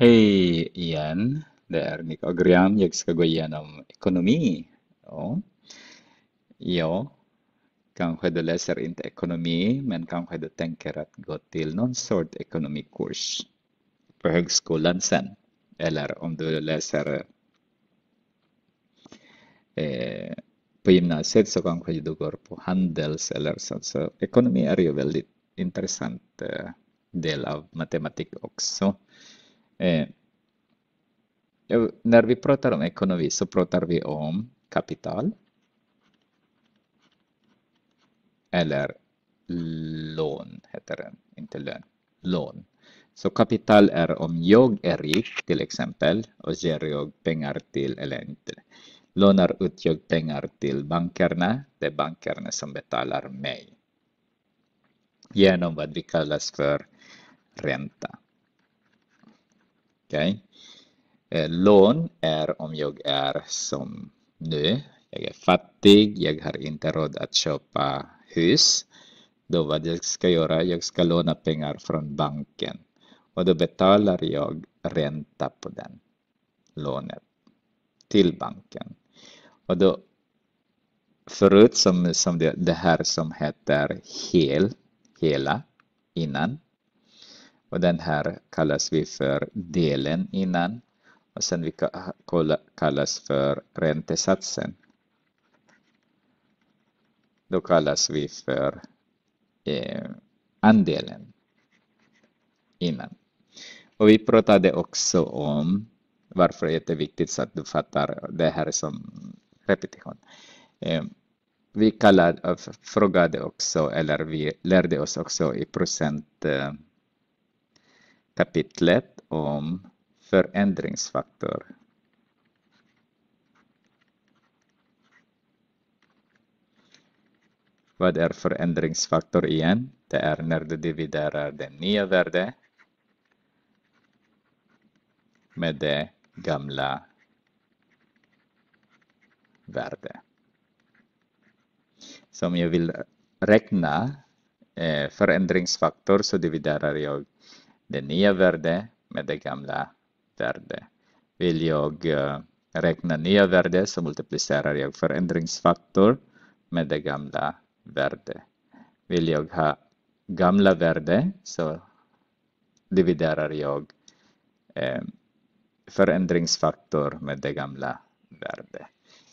Hey, Ian, där Nick Agrian, jag ska gå igenom ekonomi. Ja. ja, kanske du läser inte ekonomi, men kanske du tänker att gå till någon sorts ekonomikurs på högskolan sen. Eller om du läser eh, på gymnasiet så kanske du går på handels eller sånt. Så ekonomi är ju väldigt intressant eh, del av matematik också. Eh, när vi pratar om ekonomi så pratar vi om kapital eller lån heter den, inte lön, lån. Så kapital är om jag är rik till exempel och ger jag pengar till, eller inte, lånar ut jag pengar till bankerna, det är bankerna som betalar mig genom vad vi kallas för ränta. Okay. Eh, lån är om jag är som nu. Jag är fattig, jag har inte råd att köpa hus. Då vad jag ska göra? Jag ska låna pengar från banken. Och då betalar jag ränta på den lånet till banken. Och då förut som, som det, det här som heter hel, hela innan och den här kallas vi för delen innan. Och sen vi kallas för räntesatsen. Då kallas vi för eh, andelen innan. Och vi pratade också om varför det är jätteviktigt så att du fattar det här som repetition. Eh, vi kallade, eh, frågade också, eller vi lärde oss också i procent eh, kapitlet om förändringsfaktor. Vad är förändringsfaktor igen? Det är när du dividerar det nya värdet med det gamla värdet. Så om jag vill räkna eh, förändringsfaktor så dividerar jag det nya värdet med det gamla värdet. Vill jag eh, räkna nya värden så multiplicerar jag förändringsfaktor med det gamla värdet. Vill jag ha gamla värde så dividerar jag eh, förändringsfaktor med det gamla värdet.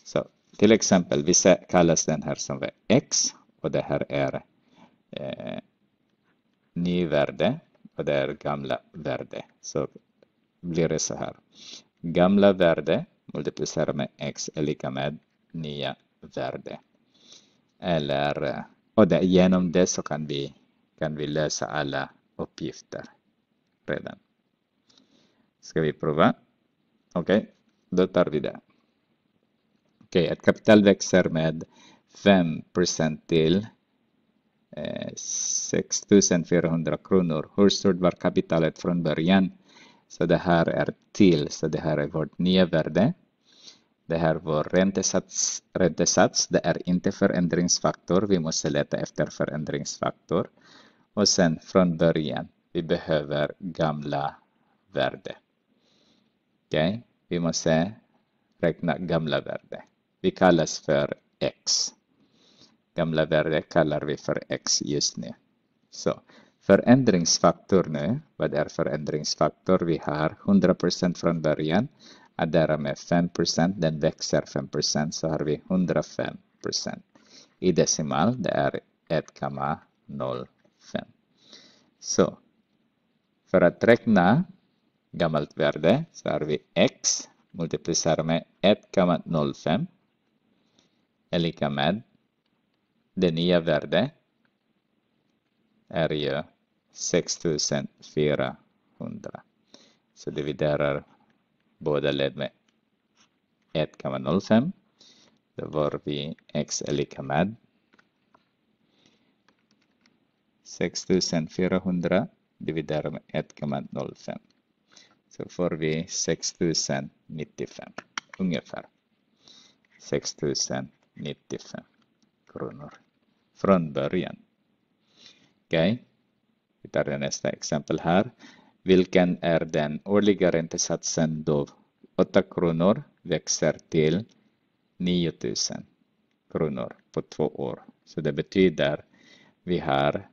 Så till exempel, vi kallas den här som är x och det här är eh, nyvärde det är gamla värde. Så blir det så här. Gamla värde multiplicerat med x är lika med nya värde. Eller, och där, genom det så kan vi, kan vi lösa alla uppgifter redan. Ska vi prova? Okej, okay. då tar vi det. Okej, okay, ett kapital växer med 5 till 6400 400 kronor. Hur stort var kapitalet från början? Så det här är till, så det här är vårt nya värde. Det här är vår räntesats, räntesats. Det är inte förändringsfaktor. Vi måste leta efter förändringsfaktor. Och sen från början, vi behöver gamla värde. okay? vi måste räkna gamla värde. Vi kallas för X. Gamla värde kallar vi för x just nu. Så förändringsfaktor nu, vad är förändringsfaktor? Vi har 100% från början, adderar med 5%, den växer 5% så har vi 105%. I decimal, det är 1,05. Så för att räkna gammalt värde så har vi x multiplicerar med 1,05 är lika med det nya värdet är ju 6400. Så dividerar båda led med 1,05 då får vi x är lika med 6400 dividerar med 1,05 så får vi 6095 ungefär 6095 kronor från början. Okej, okay. vi tar det nästa exempel här. Vilken är den årliga räntesatsen då 8 kronor växer till 9000 kronor på två år? Så det betyder vi har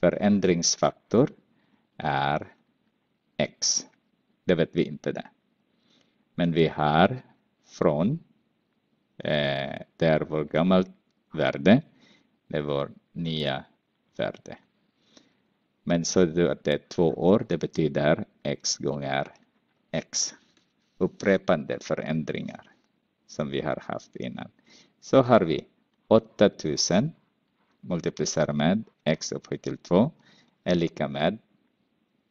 förändringsfaktor är x. Det vet vi inte det. Men vi har från eh, det är vårt gammalt värde det är vår nya värde. Men så du att det är två år, det betyder x gånger x. Upprepande förändringar som vi har haft innan. Så har vi 8000 multiplicerat med x upphöjt till 2 är lika med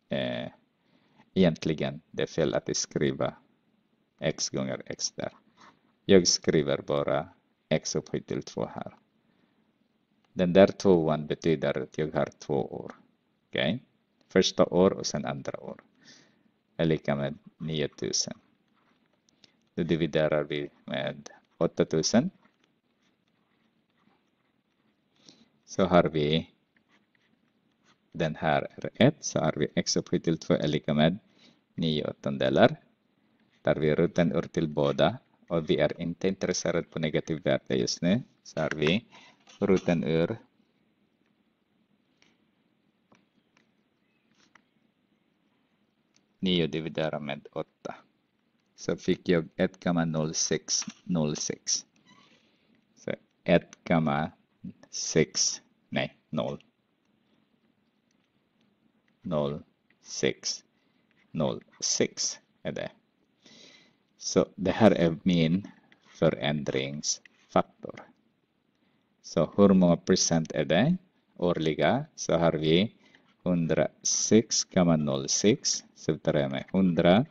eh, egentligen det är fel att skriva x gånger x där. Jag skriver bara x upphöjt till 2 här. Den där tvåan betyder att jag har två år. Okej? Okay? Första år och sen andra år. Är lika med 9000. Då dividerar vi med 8000. Så har vi den här är 1 så har vi x upphöjt till 2 är lika med 9 åttondelar. Tar vi roten ur till båda och vi är inte intresserade på negativ värde just nu så har vi ruten ur. Nio dividerat med åtta. Så fick jag 1,0606. Så 1,6, nej 0. 0, är det. Så det här är min förändringsfaktor. Så hur många procent är det årliga? Så har vi 106,06 subtraherar med 100.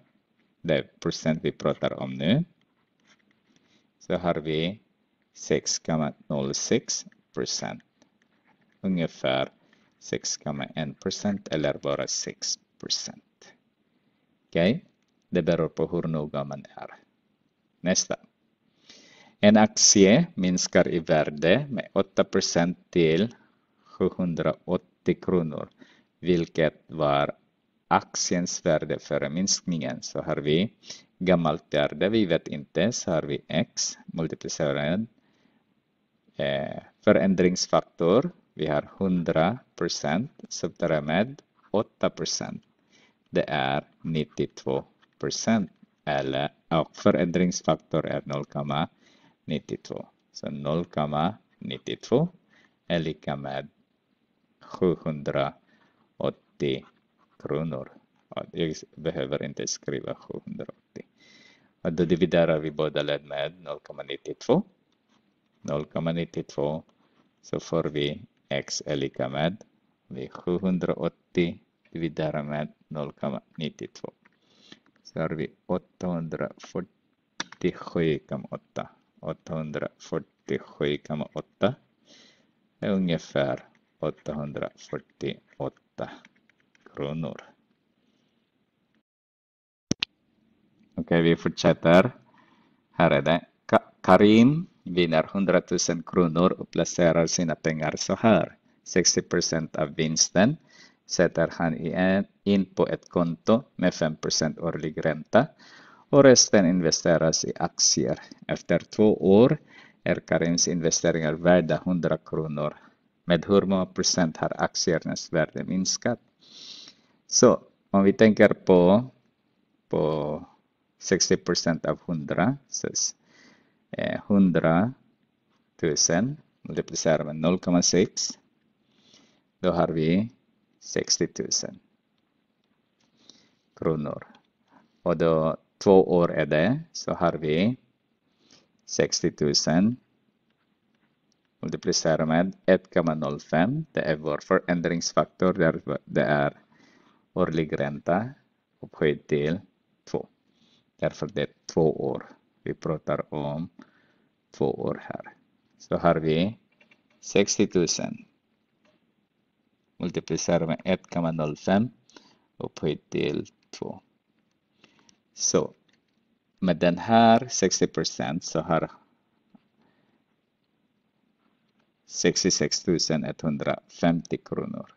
Det är procent vi pratar om nu. Så har vi 6,06 procent. Ungefär 6,1 procent eller bara 6 procent. Okej, okay? det beror på hur noga man är. Nästa. En aktie minskar i värde med 8 till 780 kronor, vilket var aktiens värde före minskningen. Så har vi gammalt värde, vi vet inte, så har vi x multiplicerad eh, förändringsfaktor, vi har 100 subtraherar med 8 det är 92 eller och förändringsfaktor är 0, 92. Så 0,92 är lika med 780 kronor. Jag behöver inte skriva 780. Och då dividerar vi båda led med 0,92. 0,92 så får vi x är lika med vi 780 dividerar med 0,92. Så har vi 847,8. 847,8 är ungefär 848 kronor. Okej, okay, vi fortsätter. Här är det. Karim vinner 100 000 kronor och placerar sina pengar så här. 60 av vinsten sätter han in på ett konto med 5 årlig ränta och resten investeras i aktier. Efter två år är Karims investeringar värda 100 kronor. Med hur många procent har aktiernas värde minskat? Så om vi tänker på, på 60 procent av 100, så 100 000 eh, multiplicerat med 0,6 då har vi 60 000 kronor. Och då två år är det, så har vi 60 000 multiplicerar med 1,05. Det är vår förändringsfaktor där det är årlig ränta upphöjd till 2. Därför det är två år. Vi pratar om två år här. Så har vi 60 000 multiplicerar med 1,05 upphöjt till 2. Så med den här 60% så har 66 150 kronor.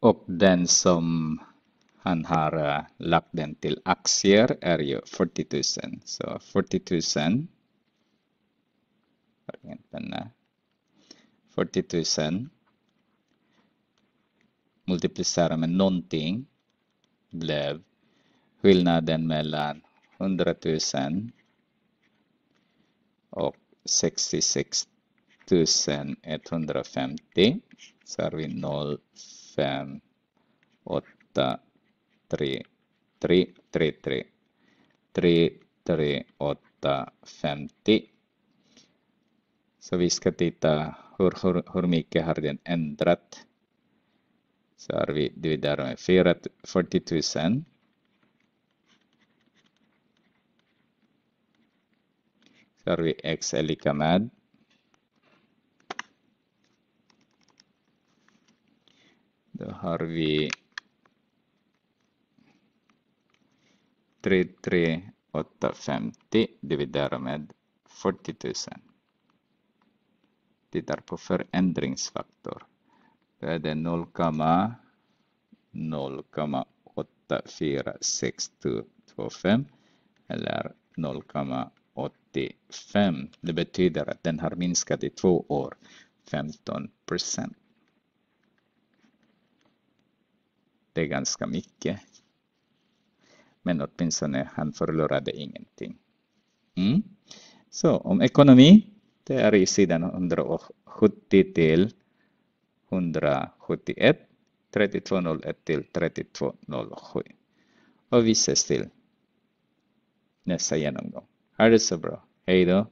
Och den som han har uh, lagt den till aktier är ju 40 000. Så 40 000. 40 000. Multiplicerar med någonting blev skillnaden mellan 100 000 och 66 150 så har vi 0, Så vi ska titta hur, hur, hur mycket har den ändrat. Så har vi dividerat med 4, 40 000 Tarvi X eli command. Då har vi 33850 dividerat med 40 000. Tittar på förändringsfaktor. Då är det 0,0846225 eller 0,8 95. Det betyder att den har minskat i två år 15 procent. Det är ganska mycket. Men åtminstone han förlorade ingenting. Mm. Så om ekonomi, det är i sidan 170 till 171, 3201 till 3207. Och vi ses till nästa genomgång. Alright, so bro, hey though.